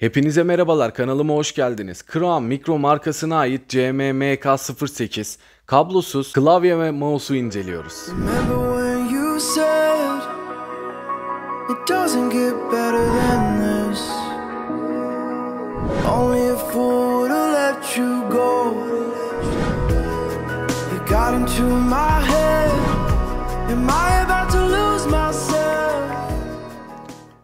Hepinize merhabalar kanalıma hoş geldiniz. Kram Mikro markasına ait CMMK08 kablosuz klavye ve mouse'u inceliyoruz.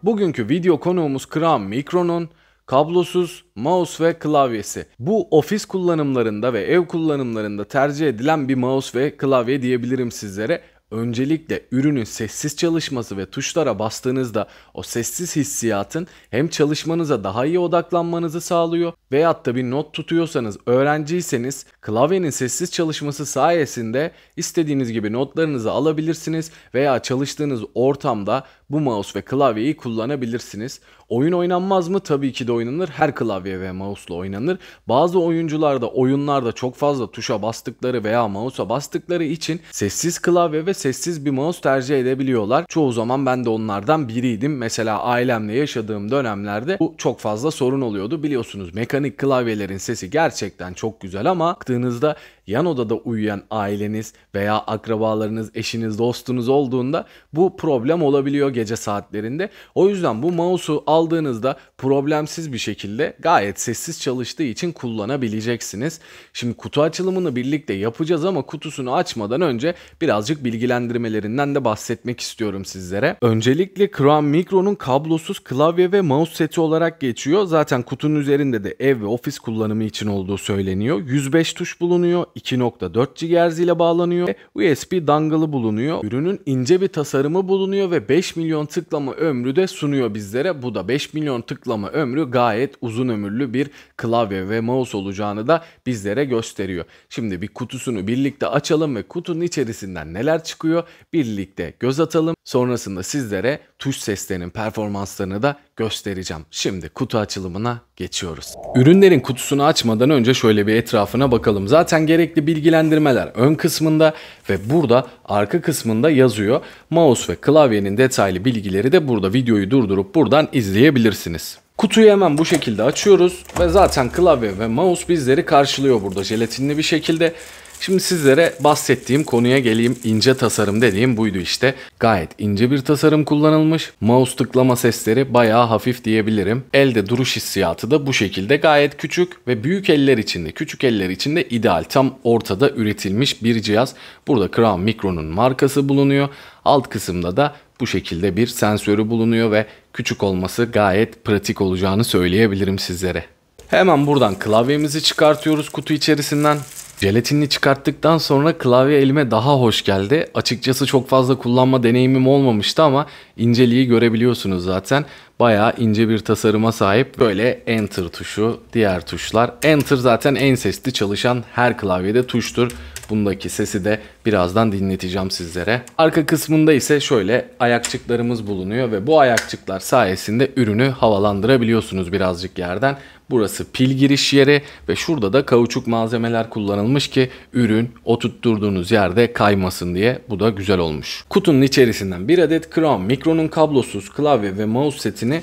Bugünkü video konuğumuz Kram Mikro'nun kablosuz mouse ve klavyesi. Bu ofis kullanımlarında ve ev kullanımlarında tercih edilen bir mouse ve klavye diyebilirim sizlere. Öncelikle ürünün sessiz çalışması ve tuşlara bastığınızda o sessiz hissiyatın hem çalışmanıza daha iyi odaklanmanızı sağlıyor veyahut da bir not tutuyorsanız öğrenciyseniz klavyenin sessiz çalışması sayesinde istediğiniz gibi notlarınızı alabilirsiniz veya çalıştığınız ortamda bu mouse ve klavyeyi kullanabilirsiniz. Oyun oynanmaz mı? Tabii ki de oynanır. Her klavye ve mouse'la oynanır. Bazı oyuncularda oyunlarda çok fazla tuşa bastıkları veya mouse'a bastıkları için sessiz klavye ve sessiz bir mouse tercih edebiliyorlar. Çoğu zaman ben de onlardan biriydim. Mesela ailemle yaşadığım dönemlerde bu çok fazla sorun oluyordu. Biliyorsunuz mekanik klavyelerin sesi gerçekten çok güzel ama baktığınızda yan odada uyuyan aileniz veya akrabalarınız, eşiniz, dostunuz olduğunda bu problem olabiliyor gece saatlerinde. O yüzden bu mouse'u aldığınızda problemsiz bir şekilde gayet sessiz çalıştığı için kullanabileceksiniz. Şimdi kutu açılımını birlikte yapacağız ama kutusunu açmadan önce birazcık bilgilendirmelerinden de bahsetmek istiyorum sizlere. Öncelikle Kran Micro'nun kablosuz klavye ve mouse seti olarak geçiyor. Zaten kutunun üzerinde de ev ve ofis kullanımı için olduğu söyleniyor. 105 tuş bulunuyor. 2.4 GHz ile bağlanıyor USB dangle'ı bulunuyor. Ürünün ince bir tasarımı bulunuyor ve 5 milyon tıklama ömrü de sunuyor bizlere. Bu da 5 milyon tıklama ömrü gayet uzun ömürlü bir klavye ve mouse olacağını da bizlere gösteriyor. Şimdi bir kutusunu birlikte açalım ve kutunun içerisinden neler çıkıyor birlikte göz atalım. Sonrasında sizlere tuş seslerinin performanslarını da göstereceğim. Şimdi kutu açılımına geçiyoruz. Ürünlerin kutusunu açmadan önce şöyle bir etrafına bakalım. Zaten gerekli bilgilendirmeler ön kısmında ve burada arka kısmında yazıyor. Mouse ve klavyenin detaylı bilgileri de burada videoyu durdurup buradan izleyebilirsiniz. Kutuyu hemen bu şekilde açıyoruz ve zaten klavye ve mouse bizleri karşılıyor burada jelatinli bir şekilde. Şimdi sizlere bahsettiğim konuya geleyim. İnce tasarım dediğim buydu işte. Gayet ince bir tasarım kullanılmış. Mouse tıklama sesleri bayağı hafif diyebilirim. Elde duruş hissiyatı da bu şekilde gayet küçük ve büyük eller içinde, küçük eller içinde ideal. Tam ortada üretilmiş bir cihaz. Burada Crown Micro'nun markası bulunuyor. Alt kısımda da bu şekilde bir sensörü bulunuyor ve küçük olması gayet pratik olacağını söyleyebilirim sizlere. Hemen buradan klavyemizi çıkartıyoruz kutu içerisinden. Jelatinini çıkarttıktan sonra klavye elime daha hoş geldi. Açıkçası çok fazla kullanma deneyimim olmamıştı ama inceliği görebiliyorsunuz zaten. Bayağı ince bir tasarıma sahip. Böyle Enter tuşu, diğer tuşlar. Enter zaten en sesli çalışan her klavyede tuştur. Bundaki sesi de birazdan dinleteceğim sizlere. Arka kısmında ise şöyle ayakçıklarımız bulunuyor ve bu ayakçıklar sayesinde ürünü havalandırabiliyorsunuz birazcık yerden. Burası pil giriş yeri ve şurada da kauçuk malzemeler kullanılmış ki ürün oturtturduğunuz yerde kaymasın diye. Bu da güzel olmuş. Kutunun içerisinden bir adet krom mikronun kablosuz klavye ve mouse setini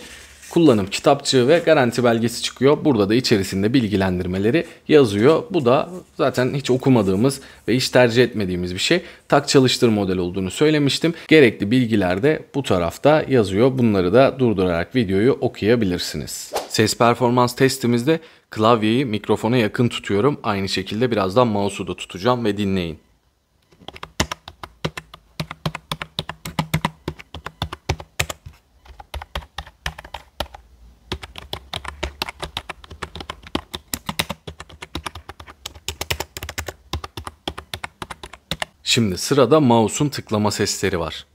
kullanım kitapçığı ve garanti belgesi çıkıyor. Burada da içerisinde bilgilendirmeleri yazıyor. Bu da zaten hiç okumadığımız ve hiç tercih etmediğimiz bir şey. Tak çalıştır model olduğunu söylemiştim. Gerekli bilgiler de bu tarafta yazıyor. Bunları da durdurarak videoyu okuyabilirsiniz. Ses performans testimizde klavyeyi mikrofona yakın tutuyorum. Aynı şekilde birazdan mouse'u da tutacağım ve dinleyin. Şimdi sırada mouse'un tıklama sesleri var.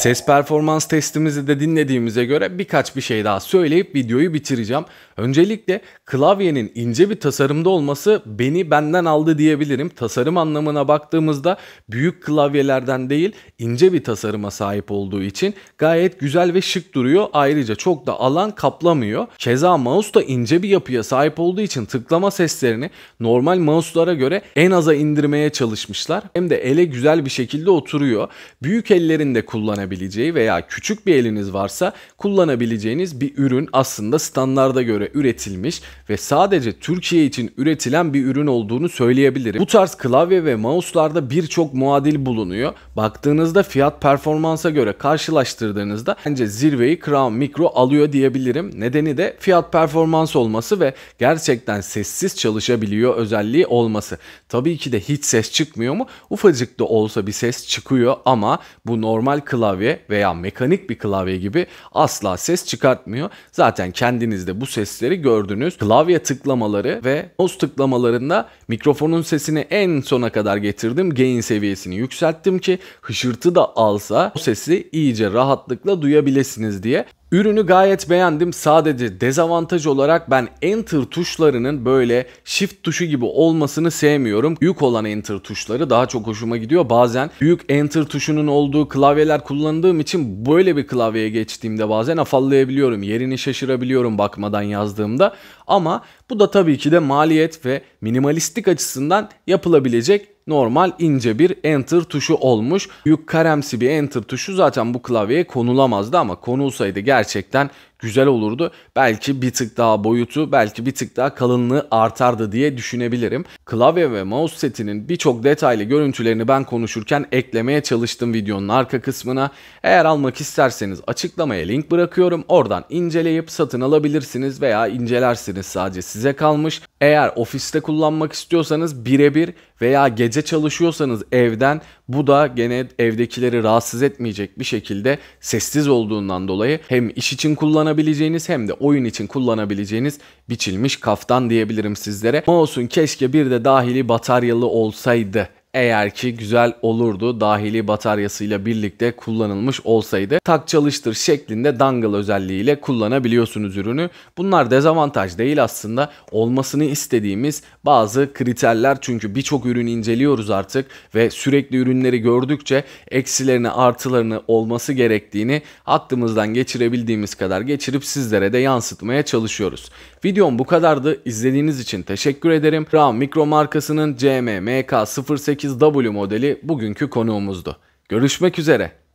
Ses performans testimizi de dinlediğimize göre birkaç bir şey daha söyleyip videoyu bitireceğim. Öncelikle klavyenin ince bir tasarımda olması beni benden aldı diyebilirim. Tasarım anlamına baktığımızda büyük klavyelerden değil ince bir tasarıma sahip olduğu için gayet güzel ve şık duruyor. Ayrıca çok da alan kaplamıyor. Keza mouse da ince bir yapıya sahip olduğu için tıklama seslerini normal mouse'lara göre en aza indirmeye çalışmışlar. Hem de ele güzel bir şekilde oturuyor. Büyük ellerinde kullanabiliyorlar kullanabileceği veya küçük bir eliniz varsa kullanabileceğiniz bir ürün aslında standlarda göre üretilmiş ve sadece Türkiye için üretilen bir ürün olduğunu söyleyebilirim. Bu tarz klavye ve mouse'larda birçok muadil bulunuyor. Baktığınızda fiyat performansa göre karşılaştırdığınızda bence zirveyi Crown Micro alıyor diyebilirim. Nedeni de fiyat performans olması ve gerçekten sessiz çalışabiliyor özelliği olması. Tabii ki de hiç ses çıkmıyor mu? Ufacık da olsa bir ses çıkıyor ama bu normal klavye klavye veya mekanik bir klavye gibi asla ses çıkartmıyor. Zaten kendinizde bu sesleri gördünüz. Klavye tıklamaları ve mouse tıklamalarında mikrofonun sesini en sona kadar getirdim. Gain seviyesini yükselttim ki hışırtı da alsa o sesi iyice rahatlıkla duyabilirsiniz diye. Ürünü gayet beğendim. Sadece dezavantaj olarak ben enter tuşlarının böyle shift tuşu gibi olmasını sevmiyorum. Büyük olan enter tuşları daha çok hoşuma gidiyor. Bazen büyük enter tuşunun olduğu klavyeler kullandığım için böyle bir klavyeye geçtiğimde bazen afallayabiliyorum. Yerini şaşırabiliyorum bakmadan yazdığımda. Ama bu da tabii ki de maliyet ve minimalistik açısından yapılabilecek normal ince bir enter tuşu olmuş. Büyük karemsi bir enter tuşu zaten bu klavyeye konulamazdı ama konulsaydı gerçekten güzel olurdu. Belki bir tık daha boyutu, belki bir tık daha kalınlığı artardı diye düşünebilirim. Klavye ve mouse setinin birçok detaylı görüntülerini ben konuşurken eklemeye çalıştım videonun arka kısmına. Eğer almak isterseniz açıklamaya link bırakıyorum. Oradan inceleyip satın alabilirsiniz veya incelersiniz sadece size kalmış. Eğer ofiste kullanmak istiyorsanız birebir veya gece çalışıyorsanız evden bu da gene evdekileri rahatsız etmeyecek bir şekilde sessiz olduğundan dolayı hem iş için kullanabileceğiniz hem de oyun için kullanabileceğiniz biçilmiş kaftan diyebilirim sizlere. Mouse'un keşke bir de dahili bataryalı olsaydı eğer ki güzel olurdu dahili bataryasıyla birlikte kullanılmış olsaydı tak çalıştır şeklinde dangle özelliğiyle kullanabiliyorsunuz ürünü. Bunlar dezavantaj değil aslında olmasını istediğimiz bazı kriterler çünkü birçok ürün inceliyoruz artık ve sürekli ürünleri gördükçe eksilerini artılarını olması gerektiğini aklımızdan geçirebildiğimiz kadar geçirip sizlere de yansıtmaya çalışıyoruz. Videom bu kadardı. izlediğiniz için teşekkür ederim. RAM Mikro markasının CMMK 08 8 w modeli bugünkü konuğumuzdu. Görüşmek üzere.